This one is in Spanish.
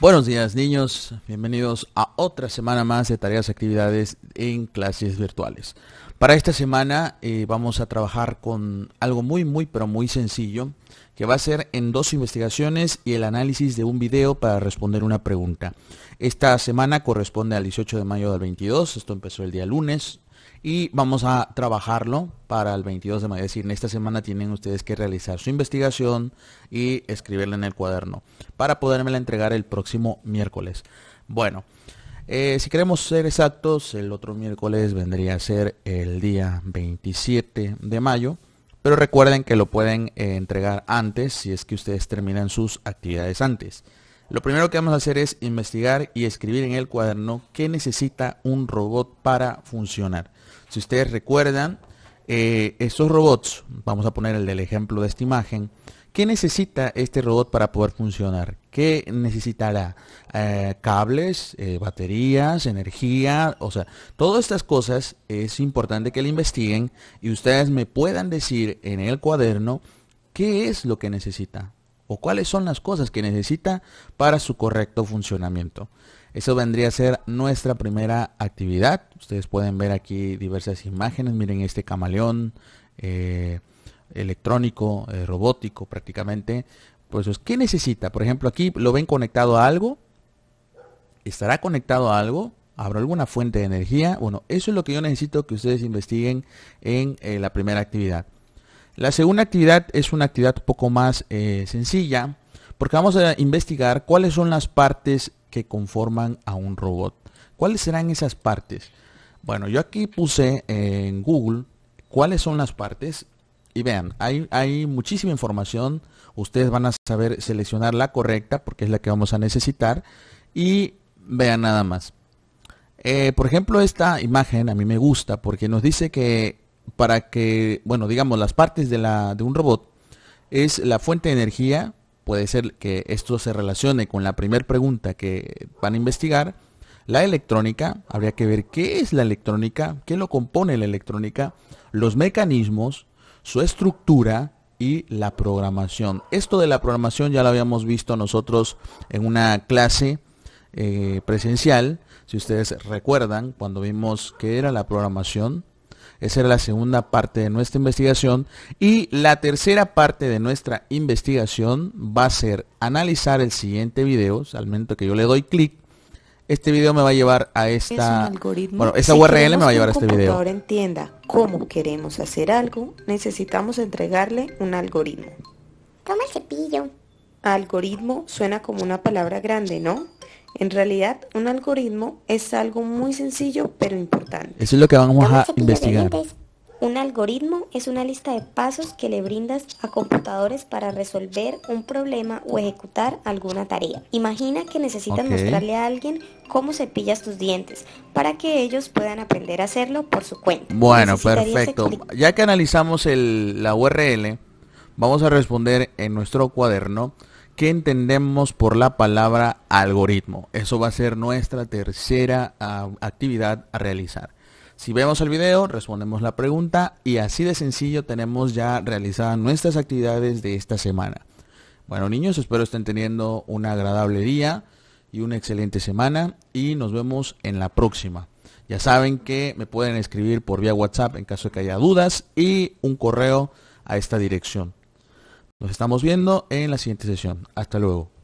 Buenos días niños, bienvenidos a otra semana más de tareas y actividades en clases virtuales. Para esta semana eh, vamos a trabajar con algo muy muy pero muy sencillo que va a ser en dos investigaciones y el análisis de un video para responder una pregunta. Esta semana corresponde al 18 de mayo del 22, esto empezó el día lunes, y vamos a trabajarlo para el 22 de mayo. Es decir, en esta semana tienen ustedes que realizar su investigación y escribirla en el cuaderno para la entregar el próximo miércoles. Bueno, eh, si queremos ser exactos, el otro miércoles vendría a ser el día 27 de mayo. Pero recuerden que lo pueden eh, entregar antes si es que ustedes terminan sus actividades antes. Lo primero que vamos a hacer es investigar y escribir en el cuaderno qué necesita un robot para funcionar. Si ustedes recuerdan, estos eh, esos robots, vamos a poner el del ejemplo de esta imagen, ¿qué necesita este robot para poder funcionar? ¿Qué necesitará? Eh, cables, eh, baterías, energía, o sea, todas estas cosas es importante que le investiguen y ustedes me puedan decir en el cuaderno qué es lo que necesita o cuáles son las cosas que necesita para su correcto funcionamiento. Eso vendría a ser nuestra primera actividad. Ustedes pueden ver aquí diversas imágenes. Miren este camaleón eh, electrónico, eh, robótico prácticamente. Pues, ¿qué necesita? Por ejemplo, aquí lo ven conectado a algo. ¿Estará conectado a algo? ¿Habrá alguna fuente de energía? Bueno, eso es lo que yo necesito que ustedes investiguen en eh, la primera actividad. La segunda actividad es una actividad un poco más sencilla porque vamos a investigar cuáles son las partes que conforman a un robot. ¿Cuáles serán esas partes? Bueno, yo aquí puse eh, en Google cuáles son las partes y vean, hay, hay muchísima información. Ustedes van a saber seleccionar la correcta porque es la que vamos a necesitar. Y vean nada más. Eh, por ejemplo, esta imagen a mí me gusta porque nos dice que para que, bueno, digamos, las partes de, la, de un robot es la fuente de energía, puede ser que esto se relacione con la primera pregunta que van a investigar. La electrónica, habría que ver qué es la electrónica, qué lo compone la electrónica, los mecanismos, su estructura y la programación. Esto de la programación ya lo habíamos visto nosotros en una clase eh, presencial, si ustedes recuerdan, cuando vimos qué era la programación, esa era la segunda parte de nuestra investigación. Y la tercera parte de nuestra investigación va a ser analizar el siguiente video. Al momento que yo le doy clic, este video me va a llevar a esta... bueno, esa URL me va a llevar a este video. Ahora entienda cómo queremos hacer algo, necesitamos entregarle un algoritmo. Toma el cepillo algoritmo suena como una palabra grande, ¿no? En realidad, un algoritmo es algo muy sencillo pero importante. Eso es lo que vamos a investigar. Un algoritmo es una lista de pasos que le brindas a computadores para resolver un problema o ejecutar alguna tarea. Imagina que necesitas mostrarle a alguien cómo cepillas tus dientes para que ellos puedan aprender a hacerlo por su cuenta. Bueno, perfecto. Este ya que analizamos el, la URL, vamos a responder en nuestro cuaderno ¿Qué entendemos por la palabra algoritmo? Eso va a ser nuestra tercera ah, actividad a realizar. Si vemos el video, respondemos la pregunta y así de sencillo tenemos ya realizadas nuestras actividades de esta semana. Bueno niños, espero estén teniendo un agradable día y una excelente semana y nos vemos en la próxima. Ya saben que me pueden escribir por vía WhatsApp en caso de que haya dudas y un correo a esta dirección. Nos estamos viendo en la siguiente sesión. Hasta luego.